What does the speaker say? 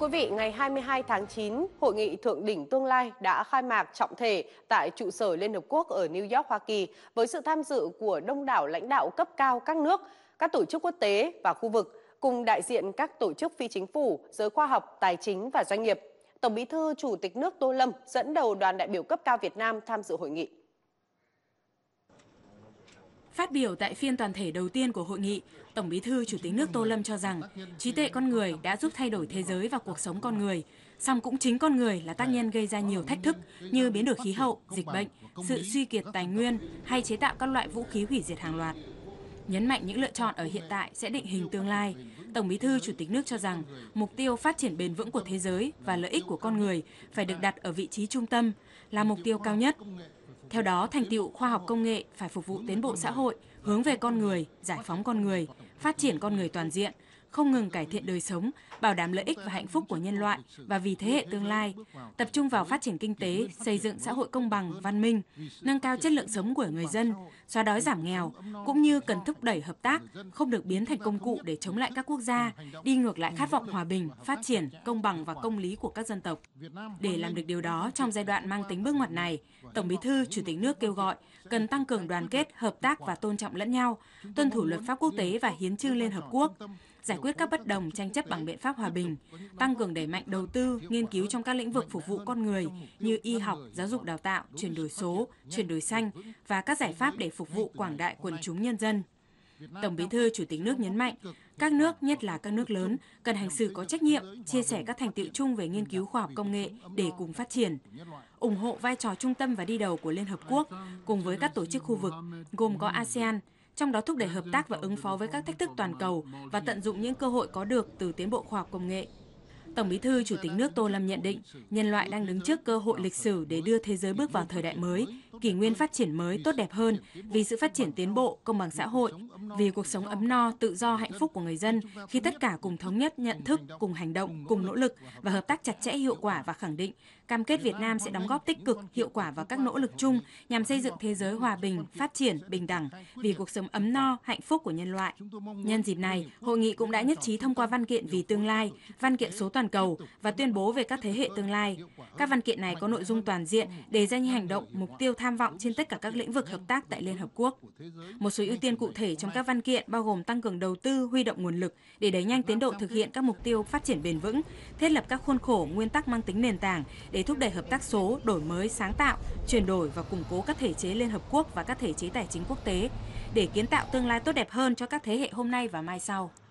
Thưa quý vị, ngày 22 tháng 9, Hội nghị Thượng đỉnh Tương lai đã khai mạc trọng thể tại trụ sở Liên Hợp Quốc ở New York, Hoa Kỳ với sự tham dự của đông đảo lãnh đạo cấp cao các nước, các tổ chức quốc tế và khu vực cùng đại diện các tổ chức phi chính phủ, giới khoa học, tài chính và doanh nghiệp. Tổng bí thư Chủ tịch nước Tô Lâm dẫn đầu đoàn đại biểu cấp cao Việt Nam tham dự hội nghị. Phát biểu tại phiên toàn thể đầu tiên của hội nghị, Tổng Bí thư Chủ tịch nước Tô Lâm cho rằng trí tuệ con người đã giúp thay đổi thế giới và cuộc sống con người, song cũng chính con người là tác nhân gây ra nhiều thách thức như biến đổi khí hậu, dịch bệnh, sự suy kiệt tài nguyên hay chế tạo các loại vũ khí hủy diệt hàng loạt. Nhấn mạnh những lựa chọn ở hiện tại sẽ định hình tương lai, Tổng Bí thư Chủ tịch nước cho rằng mục tiêu phát triển bền vững của thế giới và lợi ích của con người phải được đặt ở vị trí trung tâm là mục tiêu cao nhất. Theo đó, thành tựu khoa học công nghệ phải phục vụ tiến bộ xã hội, hướng về con người, giải phóng con người, phát triển con người toàn diện, không ngừng cải thiện đời sống, bảo đảm lợi ích và hạnh phúc của nhân loại và vì thế hệ tương lai, tập trung vào phát triển kinh tế, xây dựng xã hội công bằng, văn minh, nâng cao chất lượng sống của người dân, xóa đói giảm nghèo, cũng như cần thúc đẩy hợp tác, không được biến thành công cụ để chống lại các quốc gia, đi ngược lại khát vọng hòa bình, phát triển, công bằng và công lý của các dân tộc. Để làm được điều đó trong giai đoạn mang tính bước ngoặt này, Tổng Bí thư, Chủ tịch nước kêu gọi cần tăng cường đoàn kết, hợp tác và tôn trọng lẫn nhau, tuân thủ luật pháp quốc tế và hiến trương Liên Hợp Quốc, giải quyết các bất đồng tranh chấp bằng biện pháp hòa bình, tăng cường đẩy mạnh đầu tư, nghiên cứu trong các lĩnh vực phục vụ con người như y học, giáo dục đào tạo, chuyển đổi số, chuyển đổi xanh và các giải pháp để phục vụ quảng đại quần chúng nhân dân. Tổng Bí thư Chủ tịch nước nhấn mạnh, các nước, nhất là các nước lớn, cần hành xử có trách nhiệm, chia sẻ các thành tựu chung về nghiên cứu khoa học công nghệ để cùng phát triển, ủng hộ vai trò trung tâm và đi đầu của Liên Hợp Quốc cùng với các tổ chức khu vực, gồm có ASEAN, trong đó thúc đẩy hợp tác và ứng phó với các thách thức toàn cầu và tận dụng những cơ hội có được từ tiến bộ khoa học công nghệ. Tổng Bí thư Chủ tịch nước Tô Lâm nhận định, nhân loại đang đứng trước cơ hội lịch sử để đưa thế giới bước vào thời đại mới kỷ nguyên phát triển mới tốt đẹp hơn, vì sự phát triển tiến bộ, công bằng xã hội, vì cuộc sống ấm no, tự do, hạnh phúc của người dân khi tất cả cùng thống nhất nhận thức, cùng hành động, cùng nỗ lực và hợp tác chặt chẽ hiệu quả và khẳng định cam kết Việt Nam sẽ đóng góp tích cực, hiệu quả vào các nỗ lực chung nhằm xây dựng thế giới hòa bình, phát triển, bình đẳng vì cuộc sống ấm no, hạnh phúc của nhân loại. Nhân dịp này, hội nghị cũng đã nhất trí thông qua văn kiện vì tương lai, văn kiện số toàn cầu và tuyên bố về các thế hệ tương lai. Các văn kiện này có nội dung toàn diện, đề ra những hành động, mục tiêu tham tham vọng trên tất cả các lĩnh vực hợp tác tại Liên Hợp Quốc. Một số ưu tiên cụ thể trong các văn kiện bao gồm tăng cường đầu tư, huy động nguồn lực để đẩy nhanh tiến độ thực hiện các mục tiêu phát triển bền vững, thiết lập các khuôn khổ, nguyên tắc mang tính nền tảng để thúc đẩy hợp tác số, đổi mới, sáng tạo, chuyển đổi và củng cố các thể chế Liên Hợp Quốc và các thể chế tài chính quốc tế, để kiến tạo tương lai tốt đẹp hơn cho các thế hệ hôm nay và mai sau.